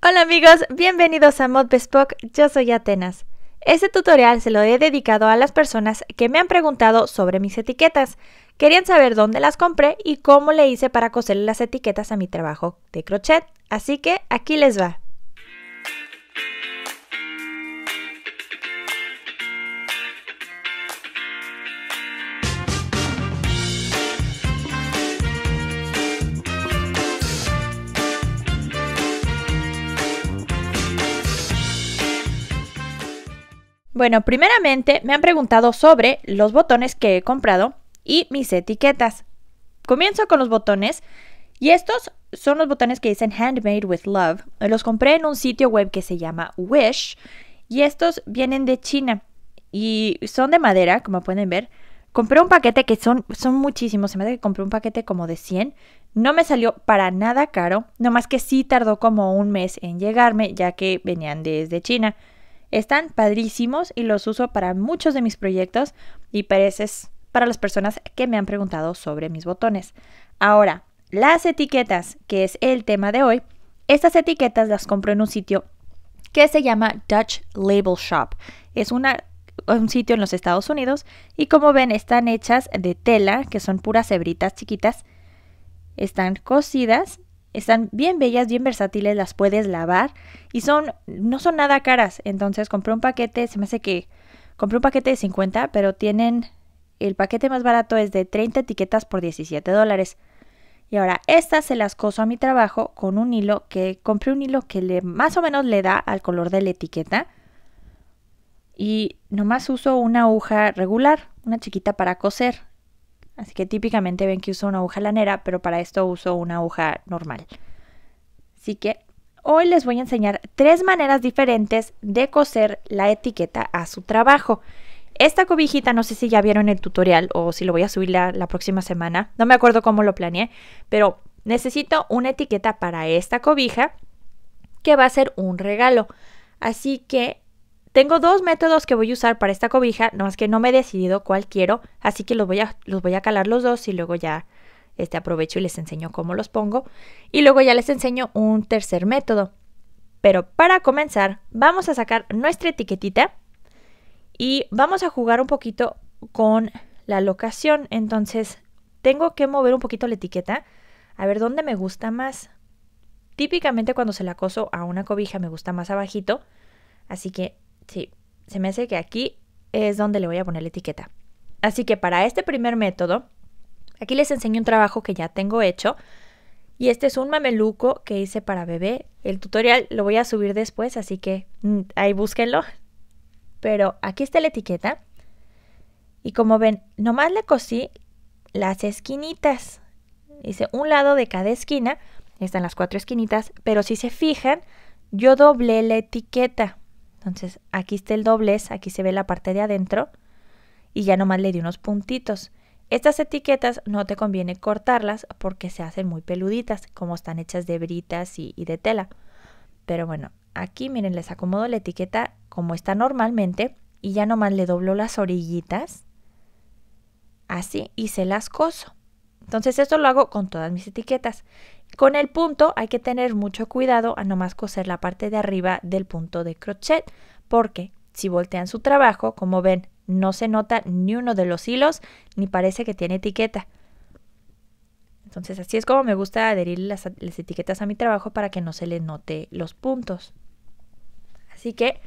Hola amigos, bienvenidos a Bespoke. yo soy Atenas. Este tutorial se lo he dedicado a las personas que me han preguntado sobre mis etiquetas. Querían saber dónde las compré y cómo le hice para coser las etiquetas a mi trabajo de crochet, así que aquí les va. Bueno, primeramente me han preguntado sobre los botones que he comprado y mis etiquetas. Comienzo con los botones y estos son los botones que dicen Handmade with Love. Los compré en un sitio web que se llama Wish y estos vienen de China y son de madera, como pueden ver. Compré un paquete que son, son muchísimos, se me hace que compré un paquete como de 100. No me salió para nada caro, nomás que sí tardó como un mes en llegarme ya que venían desde China. Están padrísimos y los uso para muchos de mis proyectos y para las personas que me han preguntado sobre mis botones. Ahora, las etiquetas, que es el tema de hoy, estas etiquetas las compro en un sitio que se llama Dutch Label Shop. Es una, un sitio en los Estados Unidos y como ven están hechas de tela, que son puras hebritas chiquitas, están cosidas están bien bellas, bien versátiles, las puedes lavar y son, no son nada caras. Entonces compré un paquete, se me hace que compré un paquete de 50, pero tienen, el paquete más barato es de 30 etiquetas por 17 dólares. Y ahora estas se las coso a mi trabajo con un hilo que compré un hilo que le, más o menos le da al color de la etiqueta. Y nomás uso una aguja regular, una chiquita para coser. Así que típicamente ven que uso una aguja lanera, pero para esto uso una aguja normal. Así que hoy les voy a enseñar tres maneras diferentes de coser la etiqueta a su trabajo. Esta cobijita, no sé si ya vieron el tutorial o si lo voy a subir la, la próxima semana, no me acuerdo cómo lo planeé, pero necesito una etiqueta para esta cobija que va a ser un regalo. Así que tengo dos métodos que voy a usar para esta cobija, no es que no me he decidido cuál quiero, así que los voy a, los voy a calar los dos y luego ya este, aprovecho y les enseño cómo los pongo. Y luego ya les enseño un tercer método. Pero para comenzar, vamos a sacar nuestra etiquetita y vamos a jugar un poquito con la locación. Entonces, tengo que mover un poquito la etiqueta a ver dónde me gusta más. Típicamente cuando se la acoso a una cobija me gusta más abajito, así que Sí, se me hace que aquí es donde le voy a poner la etiqueta. Así que para este primer método, aquí les enseño un trabajo que ya tengo hecho. Y este es un mameluco que hice para bebé. El tutorial lo voy a subir después, así que mm, ahí búsquenlo. Pero aquí está la etiqueta. Y como ven, nomás le cosí las esquinitas. Hice un lado de cada esquina. Están las cuatro esquinitas. Pero si se fijan, yo doblé la etiqueta. Entonces aquí está el doblez, aquí se ve la parte de adentro y ya nomás le di unos puntitos. Estas etiquetas no te conviene cortarlas porque se hacen muy peluditas, como están hechas de britas y, de tela. Pero bueno, aquí miren, les acomodo la etiqueta como está normalmente y ya nomás le doblo las orillitas así y se las coso. Entonces esto lo hago con todas mis etiquetas. Con el punto hay que tener mucho cuidado a no más coser la parte de arriba del punto de crochet, porque si voltean su trabajo, como ven, no se nota ni uno de los hilos, ni parece que tiene etiqueta. Entonces así es como me gusta adherir las, etiquetas a mi trabajo para que no se les note los puntos. Así que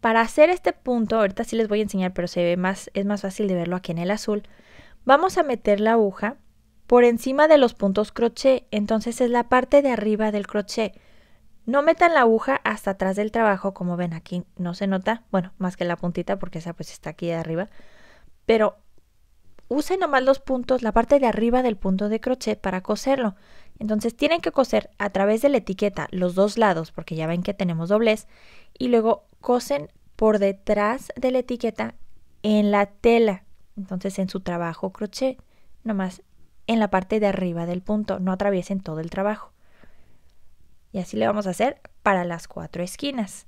para hacer este punto, ahorita sí les voy a enseñar, pero se ve más, es más fácil de verlo aquí en el azul. Vamos a meter la aguja por encima de los puntos crochet, entonces es la parte de arriba del crochet. No metan la aguja hasta atrás del trabajo, como ven aquí no se nota, bueno, más que la puntita porque esa pues está aquí de arriba, pero usen nomás los puntos, la parte de arriba del punto de crochet para coserlo. Entonces tienen que coser a través de la etiqueta los dos lados, porque ya ven que tenemos doblez, y luego cosen por detrás de la etiqueta en la tela, entonces en su trabajo crochet, nomás en la parte de arriba del punto, no atraviesen todo el trabajo. Y así le vamos a hacer para las cuatro esquinas.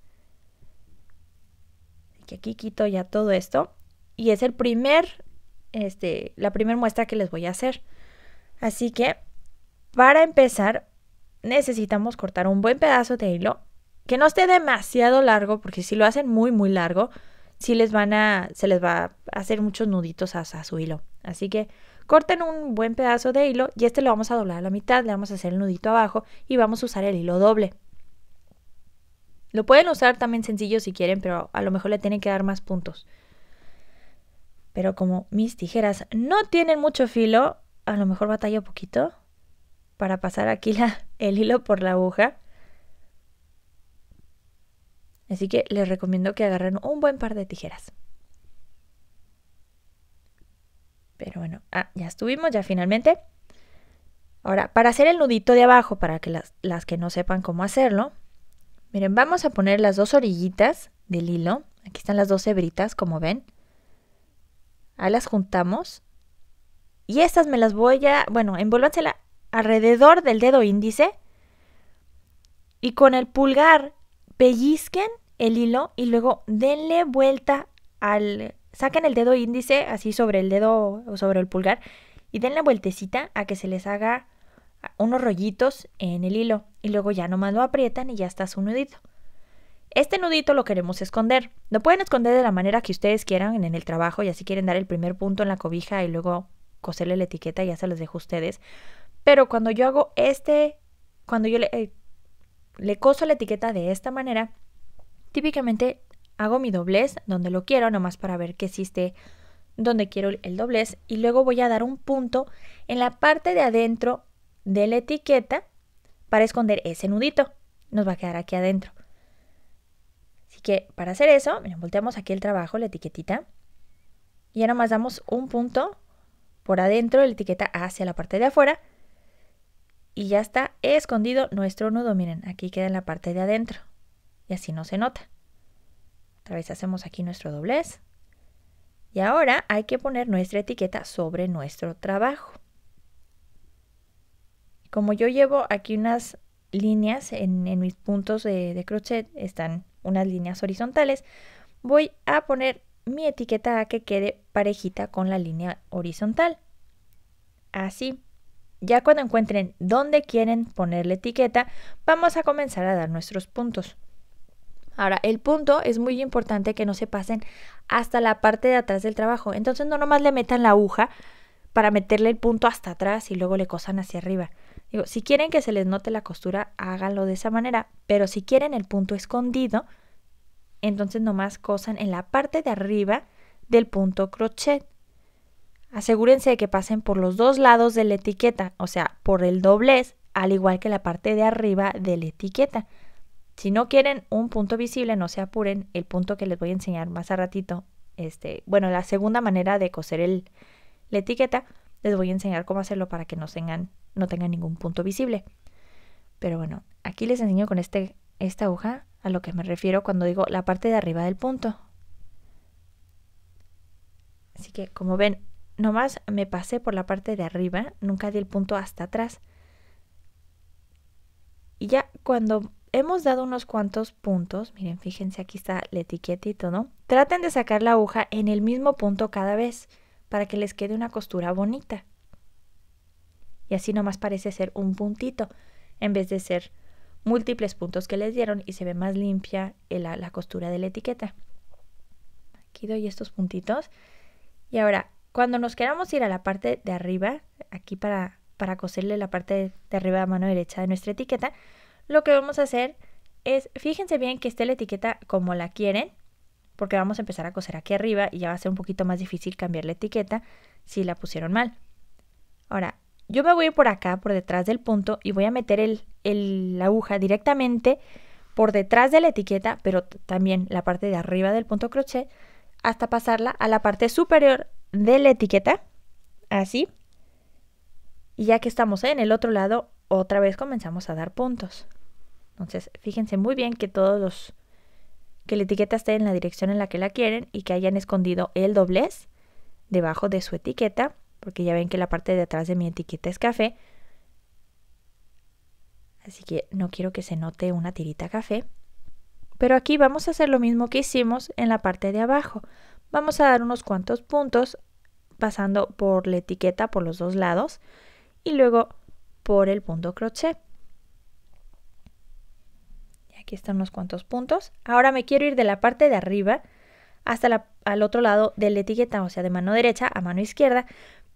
Que aquí quito ya todo esto y es el primer, este, la primera muestra que les voy a hacer. Así que para empezar necesitamos cortar un buen pedazo de hilo que no esté demasiado largo porque si lo hacen muy muy largo si les van a se les va a hacer muchos nuditos a su hilo. Así que Corten un buen pedazo de hilo y este lo vamos a doblar a la mitad, le vamos a hacer el nudito abajo y vamos a usar el hilo doble. Lo pueden usar también sencillo si quieren, pero a lo mejor le tienen que dar más puntos. Pero como mis tijeras no tienen mucho filo, a lo mejor batalla poquito para pasar aquí el hilo por la aguja. Así que les recomiendo que agarren un buen par de tijeras. Pero bueno, ah, ya estuvimos, ya finalmente. Ahora, para hacer el nudito de abajo, para que las, las que no sepan cómo hacerlo, miren, vamos a poner las dos orillitas del hilo. Aquí están las dos hebritas, como ven. Ahí las juntamos. Y estas me las voy a, bueno, envolvánsela alrededor del dedo índice. Y con el pulgar pellizquen el hilo y luego denle vuelta al, Saquen el dedo índice así sobre el dedo o sobre el pulgar y den la vueltecita a que se les haga unos rollitos en el hilo y luego ya nomás lo aprietan y ya está su nudito. Este nudito lo queremos esconder. Lo pueden esconder de la manera que ustedes quieran en el trabajo y así quieren dar el primer punto en la cobija y luego coserle la etiqueta ya se los dejo a ustedes. Pero cuando yo hago este, cuando yo le, eh, le coso la etiqueta de esta manera, típicamente hago mi doblez donde lo quiero, nomás para ver que existe donde quiero el doblez y luego voy a dar un punto en la parte de adentro de la etiqueta para esconder ese nudito. Nos va a quedar aquí adentro. Así que para hacer eso, volteamos aquí el trabajo, la etiquetita. Y ya nomás damos un punto por adentro de la etiqueta hacia la parte de afuera. Y ya está escondido nuestro nudo. Miren, aquí queda en la parte de adentro. Y así no se nota. Otra vez hacemos aquí nuestro doblez. Y ahora hay que poner nuestra etiqueta sobre nuestro trabajo. Como yo llevo aquí unas líneas en, mis puntos de, de crochet, están unas líneas horizontales, voy a poner mi etiqueta a que quede parejita con la línea horizontal. Así. Ya cuando encuentren dónde quieren poner la etiqueta, vamos a comenzar a dar nuestros puntos. Ahora, el punto es muy importante que no se pasen hasta la parte de atrás del trabajo. Entonces no nomás le metan la aguja para meterle el punto hasta atrás y luego le cosan hacia arriba. Digo, si quieren que se les note la costura, háganlo de esa manera, pero si quieren el punto escondido, entonces nomás cosan en la parte de arriba del punto crochet. Asegúrense de que pasen por los dos lados de la etiqueta, o sea, por el doblez, al igual que la parte de arriba de la etiqueta. Si no quieren un punto visible, no se apuren. El punto que les voy a enseñar más a ratito, este, bueno, la segunda manera de coser el, la etiqueta, les voy a enseñar cómo hacerlo para que no tengan, no tengan ningún punto visible. Pero bueno, aquí les enseño con este, esta aguja a lo que me refiero cuando digo la parte de arriba del punto. Así que como ven, nomás me pasé por la parte de arriba, nunca di el punto hasta atrás. Y ya cuando hemos dado unos cuantos puntos, miren, fíjense aquí está el etiquetito, ¿no? Traten de sacar la aguja en el mismo punto cada vez para que les quede una costura bonita. Y así nomás parece ser un puntito en vez de ser múltiples puntos que les dieron y se ve más limpia la, la costura de la etiqueta. Aquí doy estos puntitos. Y ahora, cuando nos queramos ir a la parte de arriba, aquí para, para coserle la parte de arriba a mano derecha de nuestra etiqueta, lo que vamos a hacer es, fíjense bien que esté la etiqueta como la quieren, porque vamos a empezar a coser aquí arriba y ya va a ser un poquito más difícil cambiar la etiqueta si la pusieron mal. Ahora, yo me voy por acá, por detrás del punto, y voy a meter el, la aguja directamente por detrás de la etiqueta, pero también la parte de arriba del punto crochet, hasta pasarla a la parte superior de la etiqueta, así. Y ya que estamos en el otro lado, otra vez comenzamos a dar puntos. Entonces, fíjense muy bien que todos los que la etiqueta esté en la dirección en la que la quieren y que hayan escondido el doblez debajo de su etiqueta, porque ya ven que la parte de atrás de mi etiqueta es café. Así que no quiero que se note una tirita café. Pero aquí vamos a hacer lo mismo que hicimos en la parte de abajo. Vamos a dar unos cuantos puntos pasando por la etiqueta por los dos lados y luego por el punto crochet. Aquí están unos cuantos puntos. Ahora me quiero ir de la parte de arriba hasta la, al otro lado de la etiqueta, o sea, de mano derecha a mano izquierda,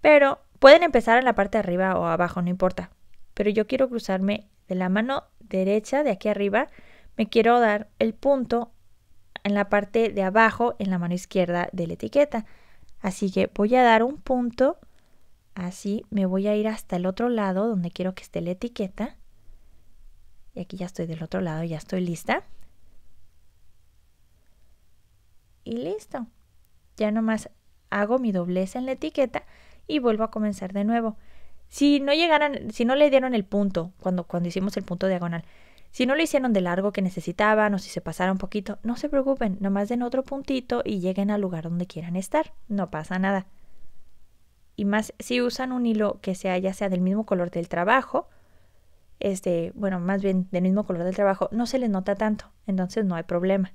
pero pueden empezar en la parte de arriba o abajo, no importa. Pero yo quiero cruzarme de la mano derecha de aquí arriba, me quiero dar el punto en la parte de abajo, en la mano izquierda de la etiqueta. Así que voy a dar un punto, así me voy a ir hasta el otro lado donde quiero que esté la etiqueta y aquí ya estoy del otro lado, ya estoy lista. Y listo. Ya nomás hago mi doblez en la etiqueta y vuelvo a comenzar de nuevo. Si no llegaran, si no le dieron el punto cuando, cuando hicimos el punto diagonal, si no lo hicieron de largo que necesitaban o si se pasaron un poquito, no se preocupen, nomás den otro puntito y lleguen al lugar donde quieran estar, no pasa nada. Y más si usan un hilo que sea ya sea del mismo color del trabajo, este, bueno, más bien del mismo color del trabajo, no se les nota tanto, entonces no hay problema.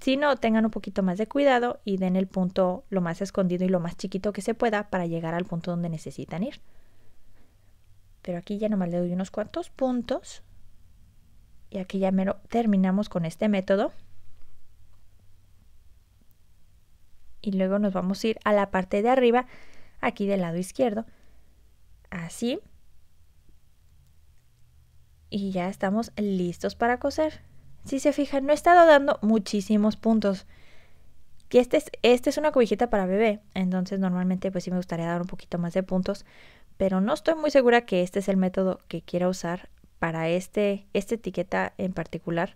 Si no, tengan un poquito más de cuidado y den el punto lo más escondido y lo más chiquito que se pueda para llegar al punto donde necesitan ir. Pero aquí ya nomás le doy unos cuantos puntos. Y aquí ya mero terminamos con este método. Y luego nos vamos a ir a la parte de arriba, aquí del lado izquierdo. Así y ya estamos listos para coser. Si se fijan, no he estado dando muchísimos puntos. Y este es, este es una cobijita para bebé, entonces normalmente pues sí me gustaría dar un poquito más de puntos, pero no estoy muy segura que este es el método que quiera usar para este, esta etiqueta en particular.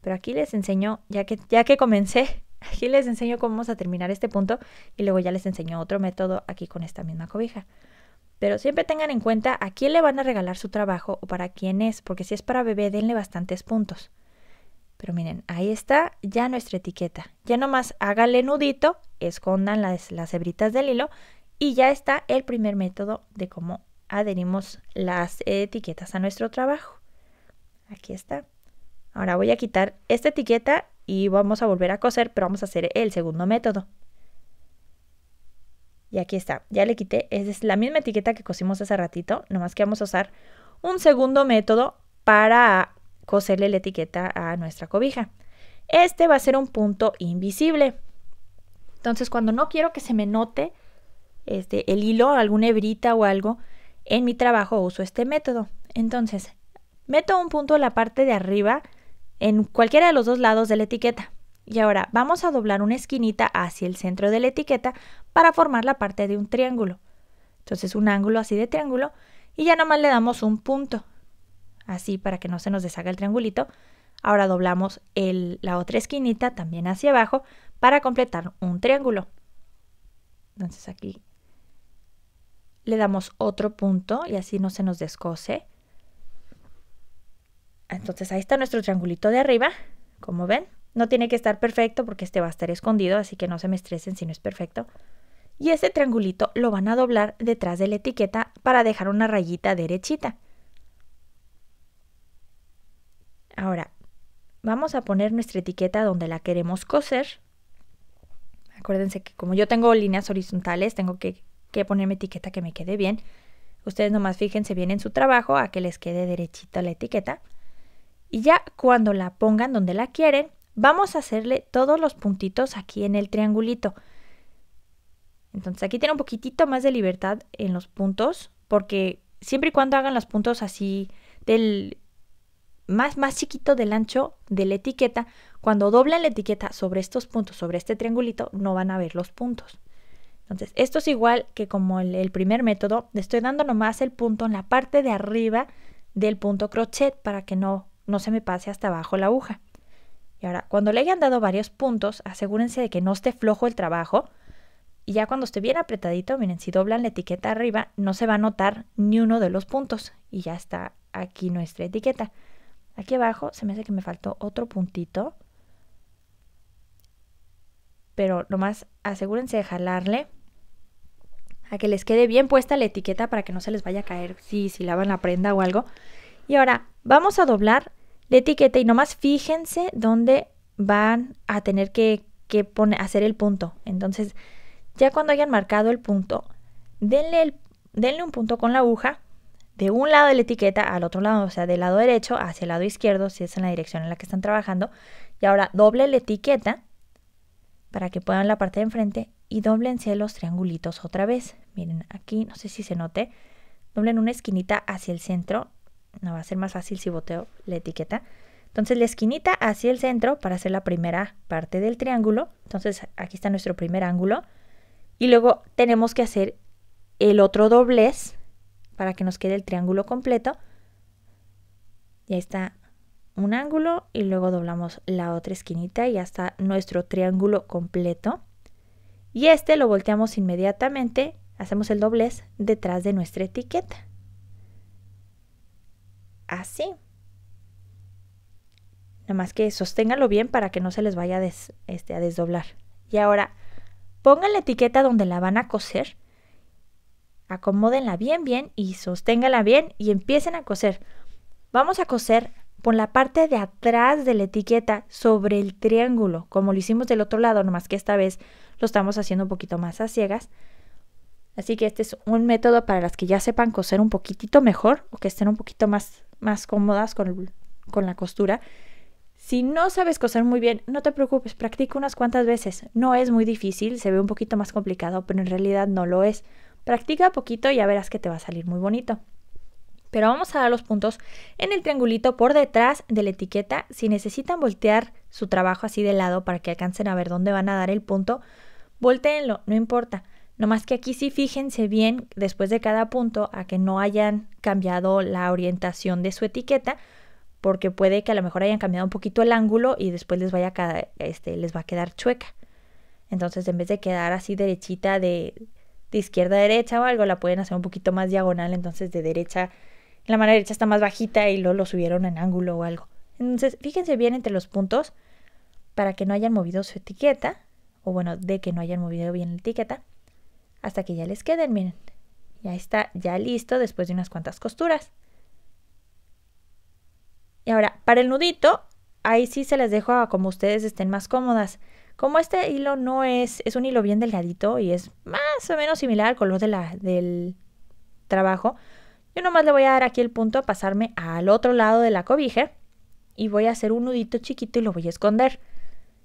Pero aquí les enseño, ya que, ya que comencé, aquí les enseño cómo vamos a terminar este punto y luego ya les enseño otro método aquí con esta misma cobija. Pero siempre tengan en cuenta a quién le van a regalar su trabajo o para quién es, porque si es para bebé, denle bastantes puntos. Pero miren, ahí está ya nuestra etiqueta. Ya nomás háganle nudito, escondan las, las hebritas del hilo y ya está el primer método de cómo adherimos las etiquetas a nuestro trabajo. Aquí está. Ahora voy a quitar esta etiqueta y vamos a volver a coser, pero vamos a hacer el segundo método. Y aquí está, ya le quité, es la misma etiqueta que cosimos hace ratito, nomás que vamos a usar un segundo método para coserle la etiqueta a nuestra cobija. Este va a ser un punto invisible. Entonces, cuando no quiero que se me note este, el hilo, alguna hebrita o algo, en mi trabajo uso este método. Entonces, meto un punto en la parte de arriba, en cualquiera de los dos lados de la etiqueta. Y ahora vamos a doblar una esquinita hacia el centro de la etiqueta para formar la parte de un triángulo. Entonces un ángulo así de triángulo y ya nomás le damos un punto. Así para que no se nos deshaga el triangulito. Ahora doblamos la otra esquinita también hacia abajo para completar un triángulo. Entonces aquí le damos otro punto y así no se nos descose. Entonces ahí está nuestro triangulito de arriba, como ven. No tiene que estar perfecto porque este va a estar escondido, así que no se me estresen si no es perfecto. Y este triangulito lo van a doblar detrás de la etiqueta para dejar una rayita derechita. Ahora, vamos a poner nuestra etiqueta donde la queremos coser. Acuérdense que como yo tengo líneas horizontales, tengo que, poner mi etiqueta que me quede bien. Ustedes nomás fíjense bien en su trabajo a que les quede derechita la etiqueta. Y ya cuando la pongan donde la quieren, Vamos a hacerle todos los puntitos aquí en el triangulito. Entonces aquí tiene un poquitito más de libertad en los puntos, porque siempre y cuando hagan los puntos así del más, más chiquito del ancho de la etiqueta, cuando doblan la etiqueta sobre estos puntos, sobre este triangulito, no van a ver los puntos. Entonces, esto es igual que como el, el primer método, le estoy dando nomás el punto en la parte de arriba del punto crochet para que no, no se me pase hasta abajo la aguja. Y ahora, cuando le hayan dado varios puntos, asegúrense de que no esté flojo el trabajo. Y ya cuando esté bien apretadito, miren, si doblan la etiqueta arriba, no se va a notar ni uno de los puntos. Y ya está aquí nuestra etiqueta. Aquí abajo se me hace que me faltó otro puntito. Pero nomás asegúrense de jalarle a que les quede bien puesta la etiqueta para que no se les vaya a caer si, si lavan la prenda o algo. Y ahora vamos a doblar la etiqueta y nomás fíjense dónde van a tener que, hacer el punto. Entonces, ya cuando hayan marcado el punto, denle, denle un punto con la aguja de un lado de la etiqueta al otro lado, o sea, del lado derecho hacia el lado izquierdo, si es en la dirección en la que están trabajando. Y ahora doble la etiqueta para que puedan la parte de enfrente y doblense los triangulitos otra vez. Miren, aquí no sé si se note. Doblen una esquinita hacia el centro no va a ser más fácil si boteo la etiqueta. Entonces la esquinita hacia el centro para hacer la primera parte del triángulo. Entonces aquí está nuestro primer ángulo. Y luego tenemos que hacer el otro doblez para que nos quede el triángulo completo. Ya está un ángulo y luego doblamos la otra esquinita y ya está nuestro triángulo completo. Y este lo volteamos inmediatamente, hacemos el doblez detrás de nuestra etiqueta así. Nada más que sosténgalo bien para que no se les vaya a, este, desdoblar. Y ahora, pongan la etiqueta donde la van a coser, acomódenla bien, bien y sosténgala bien y empiecen a coser. Vamos a coser por la parte de atrás de la etiqueta sobre el triángulo, como lo hicimos del otro lado, más que esta vez lo estamos haciendo un poquito más a ciegas. Así que este es un método para las que ya sepan coser un poquitito mejor o que estén un poquito más más cómodas con, la costura. Si no sabes coser muy bien, no te preocupes, practica unas cuantas veces. No es muy difícil, se ve un poquito más complicado, pero en realidad no lo es. Practica poquito y ya verás que te va a salir muy bonito. Pero vamos a dar los puntos en el triangulito por detrás de la etiqueta. Si necesitan voltear su trabajo así de lado para que alcancen a ver dónde van a dar el punto, volteenlo, no importa. Nomás que aquí sí fíjense bien después de cada punto a que no hayan cambiado la orientación de su etiqueta, porque puede que a lo mejor hayan cambiado un poquito el ángulo y después les vaya este, les va a quedar chueca. Entonces en vez de quedar así derechita de, de izquierda a derecha o algo, la pueden hacer un poquito más diagonal, entonces de derecha, la mano derecha está más bajita y luego lo subieron en ángulo o algo. Entonces fíjense bien entre los puntos para que no hayan movido su etiqueta, o bueno, de que no hayan movido bien la etiqueta hasta que ya les queden, miren. Ya está, ya listo después de unas cuantas costuras. Y ahora, para el nudito, ahí sí se les dejo como ustedes estén más cómodas. Como este hilo no es, es un hilo bien delgadito y es más o menos similar al color de la, del trabajo, yo nomás le voy a dar aquí el punto a pasarme al otro lado de la cobija y voy a hacer un nudito chiquito y lo voy a esconder.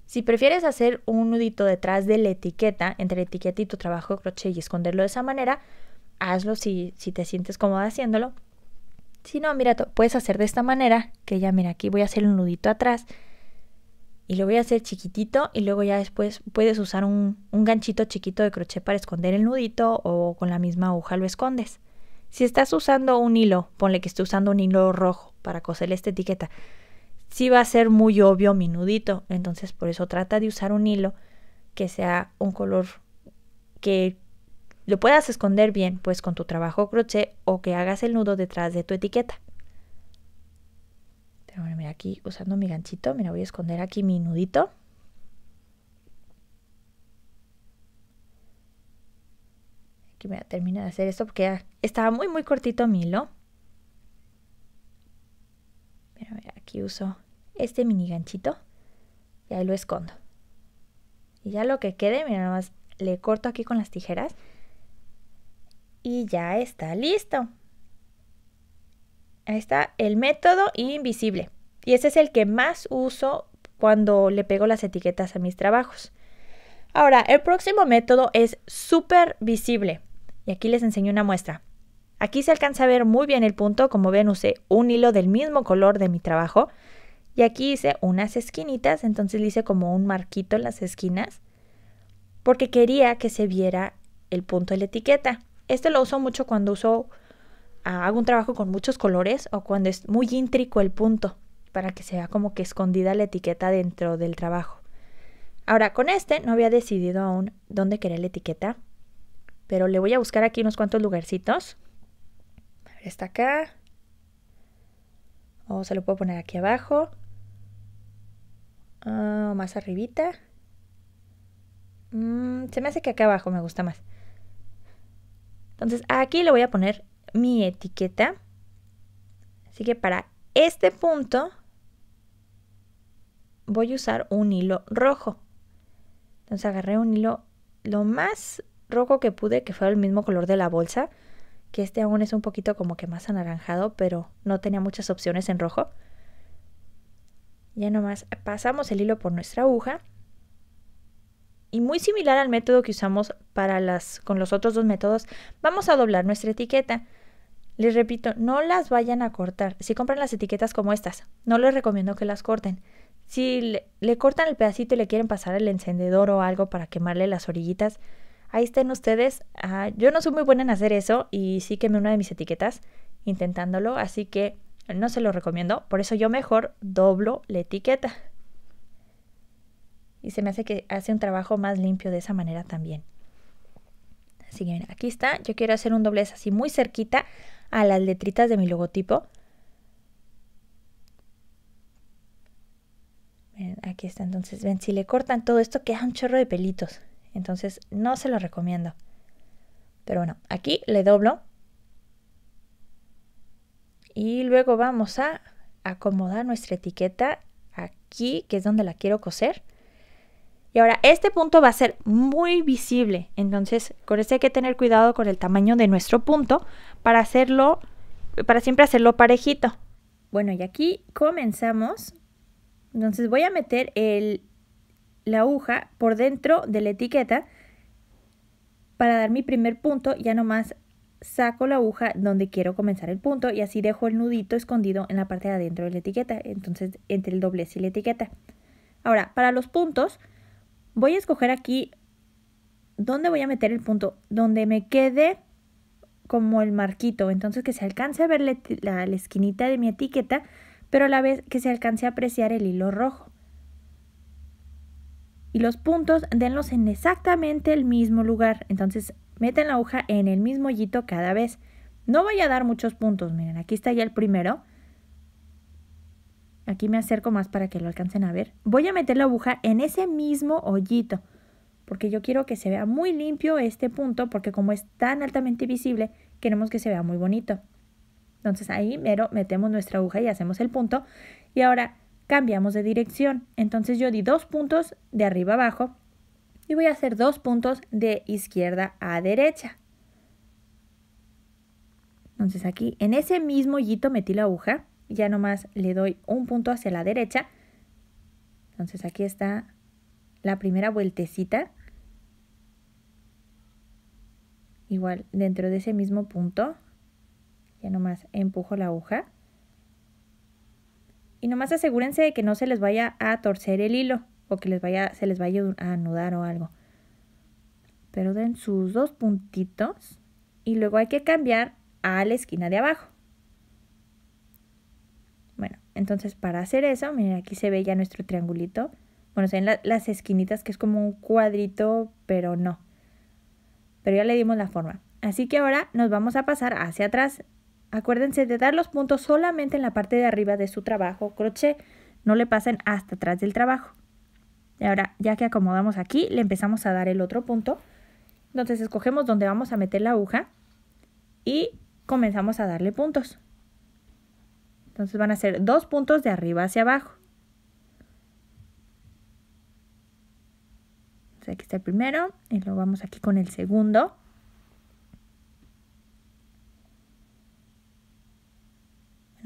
Si prefieres hacer un nudito detrás de la etiqueta, entre el etiquetito y tu trabajo de crochet y esconderlo de esa manera, hazlo si, si te sientes cómoda haciéndolo. Si no, mira, puedes hacer de esta manera, que ya mira, aquí voy a hacer un nudito atrás y lo voy a hacer chiquitito y luego ya después puedes usar un, un ganchito chiquito de crochet para esconder el nudito o con la misma aguja lo escondes. Si estás usando un hilo, ponle que esté usando un hilo rojo para coser esta etiqueta, si va a ser muy obvio mi nudito. Entonces por eso trata de usar un hilo que sea un color que lo puedas esconder bien, pues con tu trabajo crochet o que hagas el nudo detrás de tu etiqueta. Pero bueno, mira aquí usando mi ganchito, mira, voy a esconder aquí mi nudito. Aquí a terminar de hacer esto porque estaba muy muy cortito mi hilo. uso este mini ganchito y ahí lo escondo. Y ya lo que quede, mira, nada más le corto aquí con las tijeras y ya está listo. Ahí está el método invisible. Y ese es el que más uso cuando le pego las etiquetas a mis trabajos. Ahora, el próximo método es súper visible. Y aquí les enseño una muestra. Aquí se alcanza a ver muy bien el punto, como ven usé un hilo del mismo color de mi trabajo y aquí hice unas esquinitas, entonces le hice como un marquito en las esquinas porque quería que se viera el punto de la etiqueta. Este lo uso mucho cuando uso ah, hago un trabajo con muchos colores o cuando es muy íntrico el punto para que se vea como que escondida la etiqueta dentro del trabajo. Ahora, con este no había decidido aún dónde quería la etiqueta, pero le voy a buscar aquí unos cuantos lugarcitos está acá. O se lo puedo poner aquí abajo. Ah, o más arribita. Mm, se me hace que acá abajo me gusta más. Entonces aquí le voy a poner mi etiqueta. Así que para este punto voy a usar un hilo rojo. Entonces agarré un hilo lo más rojo que pude, que fue el mismo color de la bolsa que este aún es un poquito como que más anaranjado, pero no tenía muchas opciones en rojo. Ya nomás pasamos el hilo por nuestra aguja. Y muy similar al método que usamos para las, con los otros dos métodos, vamos a doblar nuestra etiqueta. Les repito, no las vayan a cortar. Si compran las etiquetas como estas, no les recomiendo que las corten. Si le, le cortan el pedacito y le quieren pasar el encendedor o algo para quemarle las orillitas, ahí estén ustedes. Ah, yo no soy muy buena en hacer eso y sí quemé una de mis etiquetas intentándolo, así que no se lo recomiendo. Por eso yo mejor doblo la etiqueta. Y se me hace que hace un trabajo más limpio de esa manera también. Así que aquí está. Yo quiero hacer un doblez así muy cerquita a las letritas de mi logotipo. aquí está. Entonces, ven, si le cortan todo esto, queda un chorro de pelitos. Entonces no se lo recomiendo. Pero bueno, aquí le doblo. Y luego vamos a acomodar nuestra etiqueta aquí, que es donde la quiero coser. Y ahora, este punto va a ser muy visible, entonces con eso este hay que tener cuidado con el tamaño de nuestro punto para hacerlo, para siempre hacerlo parejito. Bueno, y aquí comenzamos. Entonces voy a meter el la aguja por dentro de la etiqueta para dar mi primer punto ya nomás saco la aguja donde quiero comenzar el punto y así dejo el nudito escondido en la parte de adentro de la etiqueta entonces entre el doblez y la etiqueta ahora para los puntos voy a escoger aquí donde voy a meter el punto donde me quede como el marquito entonces que se alcance a ver la esquinita de mi etiqueta pero a la vez que se alcance a apreciar el hilo rojo y los puntos denlos en exactamente el mismo lugar. Entonces, meten la aguja en el mismo hoyito cada vez. No voy a dar muchos puntos, miren, aquí está ya el primero. Aquí me acerco más para que lo alcancen a ver. Voy a meter la aguja en ese mismo hoyito, porque yo quiero que se vea muy limpio este punto, porque como es tan altamente visible, queremos que se vea muy bonito. Entonces ahí mero metemos nuestra aguja y hacemos el punto. Y ahora cambiamos de dirección. Entonces yo di dos puntos de arriba abajo y voy a hacer dos puntos de izquierda a derecha. Entonces aquí en ese mismo hoyito metí la aguja, ya nomás le doy un punto hacia la derecha. Entonces aquí está la primera vueltecita. Igual dentro de ese mismo punto, ya nomás empujo la aguja. Y nomás asegúrense de que no se les vaya a torcer el hilo o que les vaya, se les vaya a anudar o algo. Pero den sus dos puntitos y luego hay que cambiar a la esquina de abajo. Bueno, entonces para hacer eso, miren aquí se ve ya nuestro triangulito. Bueno, se ven las esquinitas que es como un cuadrito, pero no. Pero ya le dimos la forma. Así que ahora nos vamos a pasar hacia atrás Acuérdense de dar los puntos solamente en la parte de arriba de su trabajo crochet, no le pasen hasta atrás del trabajo. Y ahora, ya que acomodamos aquí, le empezamos a dar el otro punto. Entonces escogemos donde vamos a meter la aguja y comenzamos a darle puntos. Entonces van a ser dos puntos de arriba hacia abajo. aquí está el primero y lo vamos aquí con el segundo.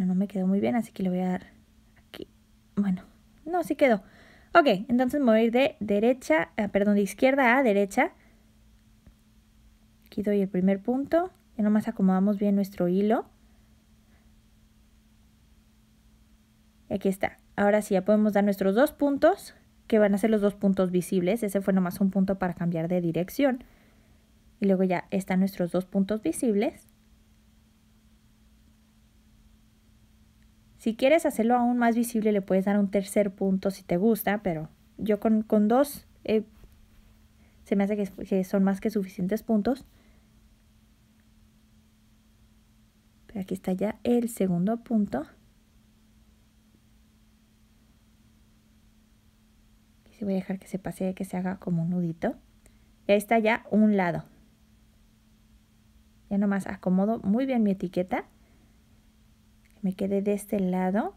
no me quedó muy bien, así que le voy a dar aquí. Bueno, no, sí quedó. Ok, entonces me voy de derecha, ah, perdón, de izquierda a derecha. Aquí doy el primer punto. Y nomás acomodamos bien nuestro hilo. Y aquí está. Ahora sí, ya podemos dar nuestros dos puntos, que van a ser los dos puntos visibles. Ese fue nomás un punto para cambiar de dirección. Y luego ya están nuestros dos puntos visibles. Si quieres hacerlo aún más visible, le puedes dar un tercer punto si te gusta, pero yo con, dos eh, se me hace que, son más que suficientes puntos. Pero aquí está ya el segundo punto. Aquí voy a dejar que se pase, que se haga como un nudito. Y ahí está ya un lado. Ya nomás acomodo muy bien mi etiqueta me quedé de este lado.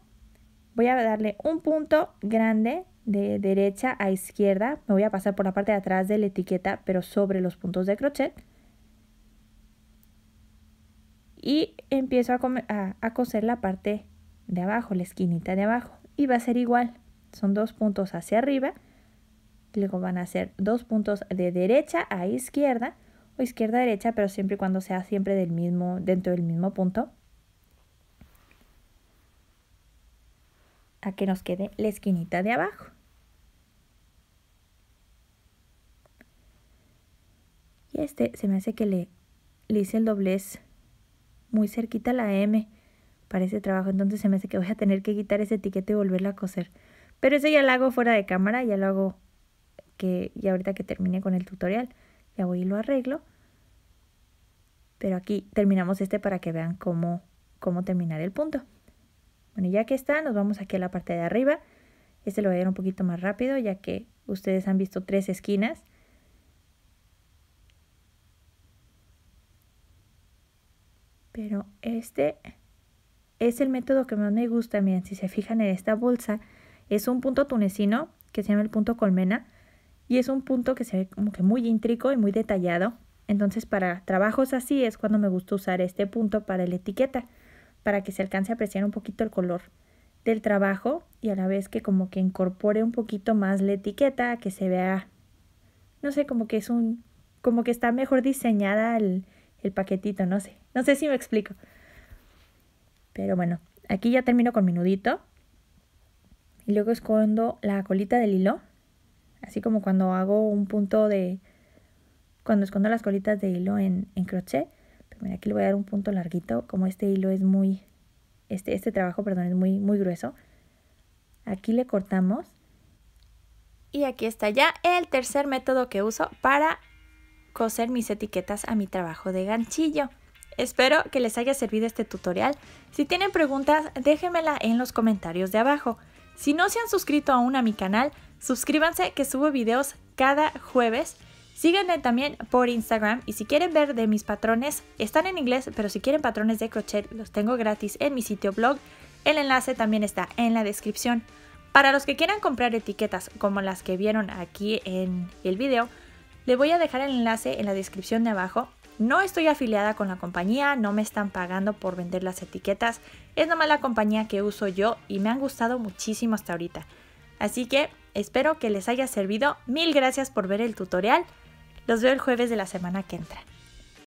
Voy a darle un punto grande de derecha a izquierda. Me voy a pasar por la parte de atrás de la etiqueta, pero sobre los puntos de crochet. Y empiezo a, coser la parte de abajo, la esquinita de abajo. Y va a ser igual. Son dos puntos hacia arriba. Luego van a ser dos puntos de derecha a izquierda o izquierda a derecha, pero siempre y cuando sea siempre del mismo, dentro del mismo punto. a que nos quede la esquinita de abajo. Y este se me hace que le, le hice el doblez muy cerquita a la M para ese trabajo. Entonces se me hace que voy a tener que quitar ese etiquete y volverla a coser. Pero eso ya lo hago fuera de cámara, ya lo hago que ya ahorita que termine con el tutorial. Ya voy y lo arreglo. Pero aquí terminamos este para que vean cómo, cómo terminar el punto. Bueno, ya que está, nos vamos aquí a la parte de arriba. Este lo voy a ir un poquito más rápido, ya que ustedes han visto tres esquinas. Pero este es el método que más me gusta. Miren, si se fijan en esta bolsa, es un punto tunecino que se llama el punto colmena. Y es un punto que se ve como que muy íntrico y muy detallado. Entonces para trabajos así es cuando me gusta usar este punto para la etiqueta para que se alcance a apreciar un poquito el color del trabajo y a la vez que como que incorpore un poquito más la etiqueta, que se vea, no sé, como que es un, como que está mejor diseñada el, paquetito, no sé, no sé si me explico. Pero bueno, aquí ya termino con mi nudito y luego escondo la colita del hilo, así como cuando hago un punto de, cuando escondo las colitas de hilo en, en crochet, aquí le voy a dar un punto larguito, como este hilo es muy, este, este trabajo, perdón, es muy, muy grueso. Aquí le cortamos. Y aquí está ya el tercer método que uso para coser mis etiquetas a mi trabajo de ganchillo. Espero que les haya servido este tutorial. Si tienen preguntas, déjenmela en los comentarios de abajo. Si no se han suscrito aún a mi canal, suscríbanse que subo videos cada jueves Síganme también por Instagram y si quieren ver de mis patrones, están en inglés, pero si quieren patrones de crochet, los tengo gratis en mi sitio blog. El enlace también está en la descripción. Para los que quieran comprar etiquetas como las que vieron aquí en el video, le voy a dejar el enlace en la descripción de abajo. No estoy afiliada con la compañía, no me están pagando por vender las etiquetas, es nomás la compañía que uso yo y me han gustado muchísimo hasta ahorita. Así que espero que les haya servido, mil gracias por ver el tutorial. Los veo el jueves de la semana que entra.